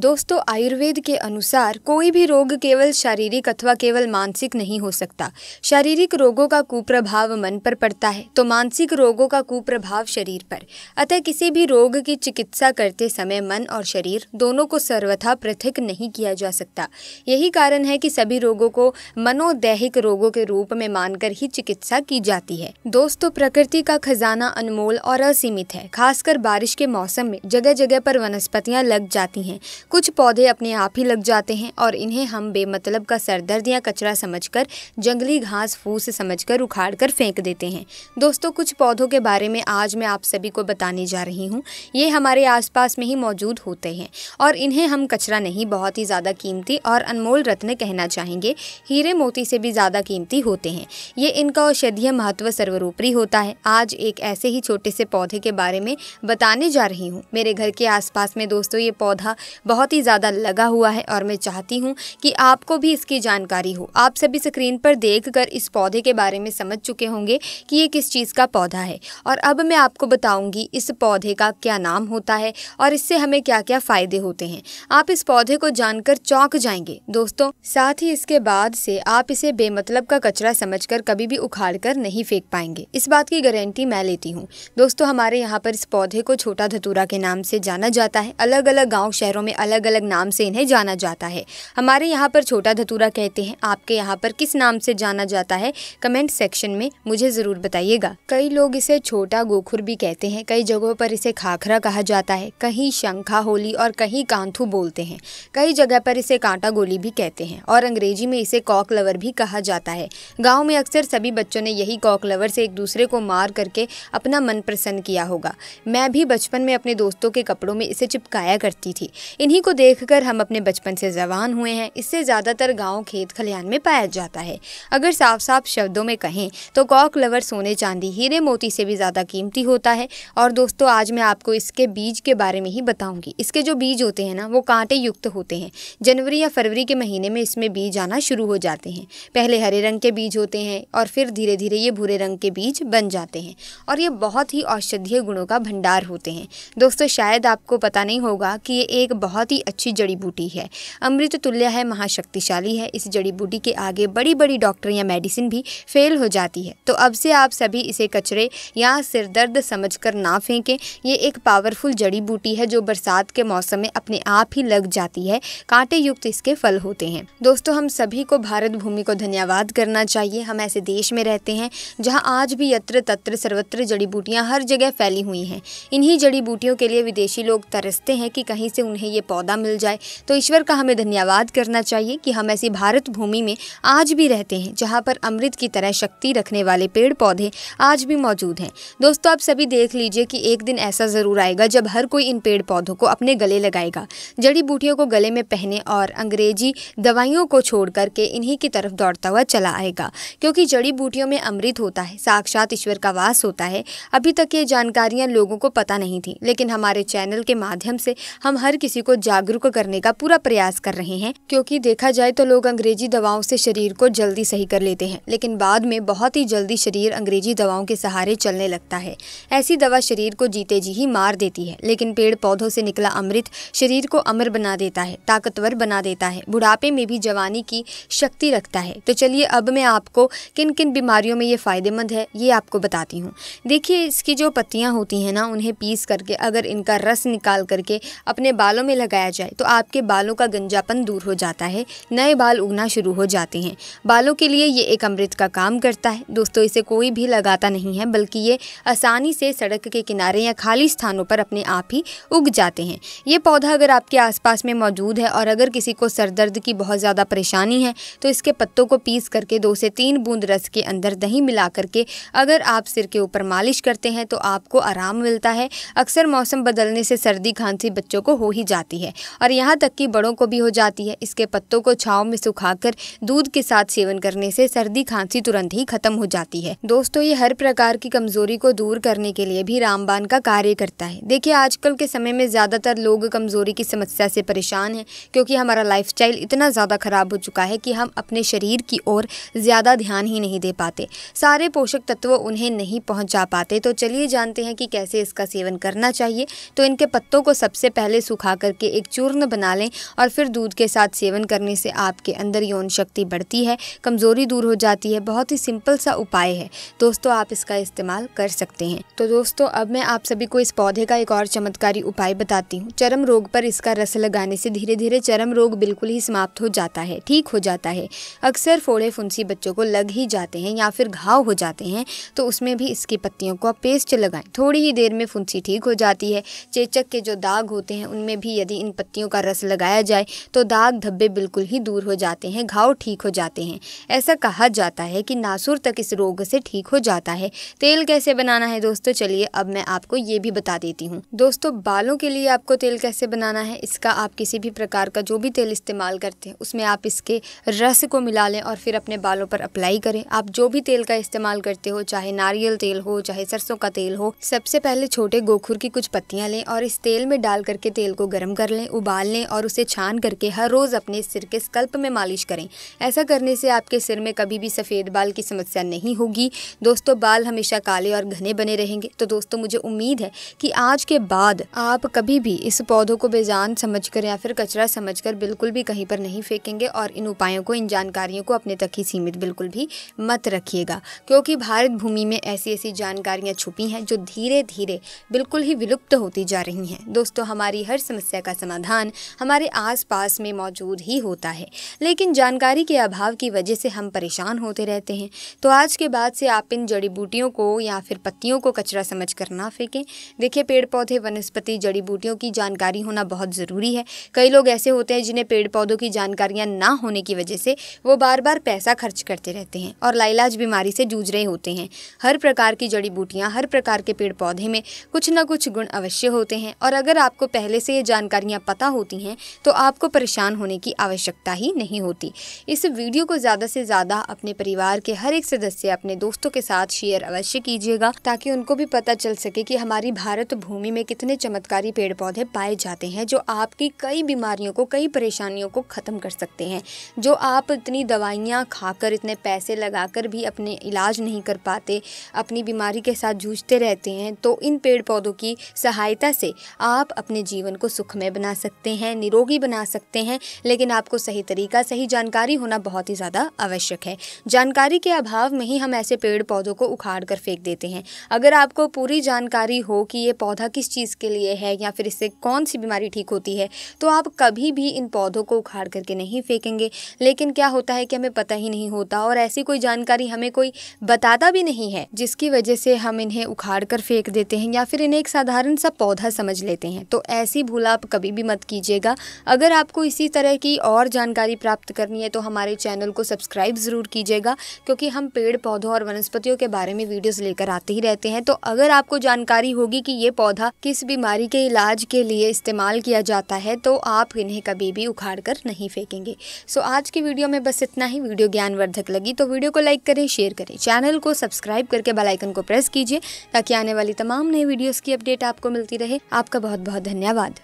दोस्तों आयुर्वेद के अनुसार कोई भी रोग केवल शारीरिक अथवा केवल मानसिक नहीं हो सकता शारीरिक रोगों का कुप्रभाव मन पर पड़ता है तो मानसिक रोगों का कुप्रभाव शरीर पर अतः किसी भी रोग की चिकित्सा करते समय मन और शरीर दोनों को सर्वथा पृथक नहीं किया जा सकता यही कारण है कि सभी रोगों को मनोदैहिक रोगों के रूप में मानकर ही चिकित्सा की जाती है दोस्तों प्रकृति का खजाना अनमोल और असीमित है खासकर बारिश के मौसम में जगह जगह पर वनस्पतियाँ लग जाती हैं कुछ पौधे अपने आप ही लग जाते हैं और इन्हें हम बेमतलब का सरदर्द या कचरा समझकर जंगली घास फूस समझकर उखाड़ कर फेंक देते हैं दोस्तों कुछ पौधों के बारे में आज मैं आप सभी को बताने जा रही हूँ ये हमारे आसपास में ही मौजूद होते हैं और इन्हें हम कचरा नहीं बहुत ही ज़्यादा कीमती और अनमोल रत्न कहना चाहेंगे हीरे मोती से भी ज़्यादा कीमती होते हैं ये इनका औषधीय महत्व सर्वरूपरी होता है आज एक ऐसे ही छोटे से पौधे के बारे में बताने जा रही हूँ मेरे घर के आसपास में दोस्तों ये पौधा बहुत बहुत ही ज़्यादा लगा हुआ है और मैं चाहती हूँ कि आपको भी इसकी जानकारी हो आप सभी स्क्रीन पर देख कर इस पौधे के बारे में समझ चुके होंगे कि ये किस चीज़ का पौधा है और अब मैं आपको बताऊँगी इस पौधे का क्या नाम होता है और इससे हमें क्या क्या फ़ायदे होते हैं आप इस पौधे को जानकर चौंक जाएंगे दोस्तों साथ ही इसके बाद से आप इसे बेमतलब का कचरा कर कभी भी उखाड़ कर नहीं फेंक पाएंगे इस बात की गारंटी मैं लेती हूँ दोस्तों हमारे यहाँ पर इस पौधे को छोटा धतूरा के नाम से जाना जाता है अलग अलग गाँव शहरों में अलग अलग अलग नाम से इन्हें जाना जाता है हमारे यहाँ पर छोटा धतूरा कहते हैं आपके यहाँ पर किस नाम से जाना जाता है कमेंट सेक्शन में मुझे ज़रूर बताइएगा कई लोग इसे छोटा गोखुर भी कहते हैं कई जगहों पर इसे खाखरा कहा जाता है कहीं शंखा होली और कहीं कांथू बोलते हैं कई जगह पर इसे कांटा गोली भी कहते हैं और अंग्रेजी में इसे कॉक लवर भी कहा जाता है गाँव में अक्सर सभी बच्चों ने यही कॉक लवर से एक दूसरे को मार करके अपना मन प्रसन्न किया होगा मैं भी बचपन में अपने दोस्तों के कपड़ों में इसे चिपकाया करती थी इन्हीं को देखकर हम अपने बचपन से जवान हुए हैं इससे ज़्यादातर गांव खेत खलिहान में पाया जाता है अगर साफ साफ शब्दों में कहें तो कॉक लवर सोने चांदी हीरे मोती से भी ज़्यादा कीमती होता है और दोस्तों आज मैं आपको इसके बीज के बारे में ही बताऊँगी इसके जो बीज होते हैं ना वो कांटे युक्त होते हैं जनवरी या फरवरी के महीने में इसमें बीज आना शुरू हो जाते हैं पहले हरे रंग के बीज होते हैं और फिर धीरे धीरे ये भूरे रंग के बीज बन जाते हैं और ये बहुत ही औषधीय गुणों का भंडार होते हैं दोस्तों शायद आपको पता नहीं होगा कि ये एक बहुत बहुत ही अच्छी जड़ी बूटी है अमृत तुल्य है महाशक्तिशाली है इस जड़ी बूटी के आगे बड़ी बड़ी डॉक्टर या मेडिसिन भी फेल हो जाती है तो अब से आप सभी इसे कचरे या सिरदर्द समझ ना फेंकें ये एक पावरफुल जड़ी बूटी है जो बरसात के मौसम में अपने आप ही लग जाती है कांटे युक्त इसके फल होते हैं दोस्तों हम सभी को भारत भूमि को धन्यवाद करना चाहिए हम ऐसे देश में रहते हैं जहां आज भी यत्र तत्र सर्वत्र जड़ी बूटियां हर जगह फैली हुई हैं इन्हीं जड़ी बूटियों के लिए विदेशी लोग तरसते हैं कि कहीं से उन्हें ये पौधा मिल जाए तो ईश्वर का हमें धन्यवाद करना चाहिए कि हम ऐसी भारत भूमि में आज भी रहते हैं जहाँ पर अमृत की तरह शक्ति रखने वाले पेड़ पौधे आज भी मौजूद हैं दोस्तों आप सभी देख लीजिए कि एक दिन ऐसा ज़रूर आएगा जब हर कोई इन पेड़ पौधों को अपने गले लगाएगा जड़ी बूटियों को गले में पहने और अंग्रेजी दवाइयों को छोड़ करके इन्हीं की तरफ दौड़ता हुआ चला आएगा क्योंकि जड़ी बूटियों में अमृत होता है साक्षात ईश्वर का वास होता है अभी तक ये जानकारियाँ लोगों को पता नहीं थी लेकिन हमारे चैनल के माध्यम से हम हर किसी को जागरूक करने का पूरा प्रयास कर रहे हैं क्योंकि देखा जाए तो लोग अंग्रेजी दवाओं से शरीर को जल्दी सही कर लेते हैं लेकिन बाद में बहुत ही जल्दी शरीर अंग्रेजी दवाओं के सहारे चलने लगता है ऐसी दवा शरीर को जीते जी ही मार देती है लेकिन पेड़ पौधों से निकला अमृत शरीर को अमर बना देता है ताकतवर बना देता है बुढ़ापे में भी जवानी की शक्ति रखता है तो चलिए अब मैं आपको किन किन बीमारियों में ये फ़ायदेमंद है ये आपको बताती हूँ देखिए इसकी जो पत्तियाँ होती हैं ना उन्हें पीस करके अगर इनका रस निकाल करके अपने बालों में लगा लगाया जाए तो आपके बालों का गंजापन दूर हो जाता है नए बाल उगना शुरू हो जाते हैं बालों के लिए ये एक अमृत का काम करता है दोस्तों इसे कोई भी लगाता नहीं है बल्कि ये आसानी से सड़क के किनारे या खाली स्थानों पर अपने आप ही उग जाते हैं ये पौधा अगर आपके आसपास में मौजूद है और अगर किसी को सर दर्द की बहुत ज़्यादा परेशानी है तो इसके पत्तों को पीस करके दो से तीन बूंद रस के अंदर दही मिला करके अगर आप सिर के ऊपर मालिश करते हैं तो आपको आराम मिलता है अक्सर मौसम बदलने से सर्दी खांसी बच्चों को हो ही जाती है है और यहाँ तक कि बड़ों को भी हो जाती है इसके पत्तों को छाव में सुखाकर दूध के साथ सेवन करने से सर्दी खांसी तुरंत ही खत्म हो जाती है दोस्तों ये हर प्रकार की कमजोरी को दूर करने के लिए भी रामबान का कार्य करता है देखिए आजकल के समय में ज़्यादातर लोग कमजोरी की समस्या से परेशान हैं क्योंकि हमारा लाइफस्टाइल इतना ज़्यादा खराब हो चुका है कि हम अपने शरीर की ओर ज़्यादा ध्यान ही नहीं दे पाते सारे पोषक तत्व उन्हें नहीं पहुंचा पाते तो चलिए जानते हैं कि कैसे इसका सेवन करना चाहिए तो इनके पत्तों को सबसे पहले सुखा करके एक चूर्ण बना लें और फिर दूध के साथ सेवन करने से आपके अंदर यौन शक्ति बढ़ती है कमज़ोरी दूर हो जाती है बहुत ही सिंपल सा उपाय है दोस्तों आप इसका इस्तेमाल कर सकते हैं तो दोस्तों अब मैं आप सभी को इस पौधे का एक और चमत्कारी उपाय बताती हूँ चरम रोग पर इसका रस लगाने से धीरे धीरे चरम रोग बिल्कुल ही समाप्त हो जाता है ठीक हो जाता है अक्सर फोड़े फुंसी बच्चों को लग ही जाते हैं या फिर घाव हो जाते हैं तो उसमें भी इसकी पत्तियों को आप पेस्ट लगाएं थोड़ी ही देर में फुंसी ठीक हो जाती है चेचक के जो दाग होते हैं उनमें भी यदि इन पत्तियों का रस लगाया जाए तो दाग धब्बे बिल्कुल ही दूर हो जाते हैं घाव ठीक हो जाते हैं ऐसा कहा जाता है कि नासुर तक इस रोग से ठीक हो जाता है तेल कैसे बनाना है दोस्तों चलिए अब मैं आपको ये भी बता देती हूँ दोस्तों बालों के लिए आपको तेल कैसे बनाना है इसका आप किसी भी प्रकार का जो भी तेल इस्तेमाल करते हैं उसमें आप इसके रस को मिला लें और फिर अपने बालों पर अप्लाई करें आप जो भी तेल का इस्तेमाल करते हो चाहे नारियल तेल हो चाहे सरसों का तेल हो सबसे पहले छोटे गोखुर की कुछ पत्तियां लें और इस तेल में डाल करके तेल को गर्म कर लें उबाल लें और उसे छान करके हर रोज़ अपने सिर के स्कल्प में मालिश करें ऐसा करने से आपके सिर में कभी भी सफ़ेद बाल की समस्या नहीं होगी दोस्तों बाल हमेशा काले और घने बने रहेंगे तो दोस्तों मुझे उम्मीद है कि आज के बाद आप कभी भी इस पौधों को बेजान समझ कर या फिर कचरा समझ कर बिल्कुल भी कहीं पर नहीं फेंकेंगे और इन उपायों को इन जानकारियों को अपने तक ही सीमित बिल्कुल भी मत रखिएगा क्योंकि भारत भूमि में ऐसी ऐसी जानकारियाँ छुपी हैं जो धीरे धीरे बिल्कुल ही विलुप्त होती जा रही हैं दोस्तों हमारी हर समस्या का समाधान हमारे आसपास में मौजूद ही होता है लेकिन जानकारी के अभाव की वजह से हम परेशान होते रहते हैं तो आज के बाद से आप इन जड़ी बूटियों को या फिर पत्तियों को कचरा समझ कर ना फेंकें देखिए पेड़ पौधे वनस्पति जड़ी बूटियों की जानकारी होना बहुत ज़रूरी है कई लोग ऐसे होते हैं जिन्हें पेड़ पौधों की जानकारियाँ ना होने की वजह से वो बार बार पैसा खर्च करते रहते हैं और लाइलाज बीमारी से जूझ रहे होते हैं हर प्रकार की जड़ी बूटियाँ हर प्रकार के पेड़ पौधे में कुछ ना कुछ गुण अवश्य होते हैं और अगर आपको पहले से ये जानकारी जानकारियाँ पता होती हैं तो आपको परेशान होने की आवश्यकता ही नहीं होती इस वीडियो को ज़्यादा से ज़्यादा अपने परिवार के हर एक सदस्य अपने दोस्तों के साथ शेयर अवश्य कीजिएगा ताकि उनको भी पता चल सके कि हमारी भारत भूमि में कितने चमत्कारी पेड़ पौधे पाए जाते हैं जो आपकी कई बीमारियों को कई परेशानियों को ख़त्म कर सकते हैं जो आप इतनी दवाइयाँ खाकर इतने पैसे लगाकर भी अपने इलाज नहीं कर पाते अपनी बीमारी के साथ जूझते रहते हैं तो इन पेड़ पौधों की सहायता से आप अपने जीवन को सुखमय बना सकते हैं निरोगी बना सकते हैं लेकिन आपको सही तरीका सही जानकारी होना बहुत ही ज़्यादा आवश्यक है जानकारी के अभाव में ही हम ऐसे पेड़ पौधों को उखाड़ कर फेंक देते हैं अगर आपको पूरी जानकारी हो कि ये पौधा किस चीज़ के लिए है या फिर इससे कौन सी बीमारी ठीक होती है तो आप कभी भी इन पौधों को उखाड़ करके नहीं फेंकेंगे लेकिन क्या होता है कि हमें पता ही नहीं होता और ऐसी कोई जानकारी हमें कोई बताता भी नहीं है जिसकी वजह से हम इन्हें उखाड़ कर फेंक देते हैं या फिर इन्हें एक साधारण सा पौधा समझ लेते हैं तो ऐसी भूल आप कभी कभी भी मत कीजिएगा अगर आपको इसी तरह की और जानकारी प्राप्त करनी है तो हमारे चैनल को सब्सक्राइब ज़रूर कीजिएगा क्योंकि हम पेड़ पौधों और वनस्पतियों के बारे में वीडियोस लेकर आते ही रहते हैं तो अगर आपको जानकारी होगी कि ये पौधा किस बीमारी के इलाज के लिए इस्तेमाल किया जाता है तो आप इन्हें कभी भी उखाड़ कर नहीं फेंकेंगे सो आज की वीडियो में बस इतना ही वीडियो ज्ञानवर्धक लगी तो वीडियो को लाइक करें शेयर करें चैनल को सब्सक्राइब करके बेलाइकन को प्रेस कीजिए ताकि आने वाली तमाम नई वीडियोज़ की अपडेट आपको मिलती रहे आपका बहुत बहुत धन्यवाद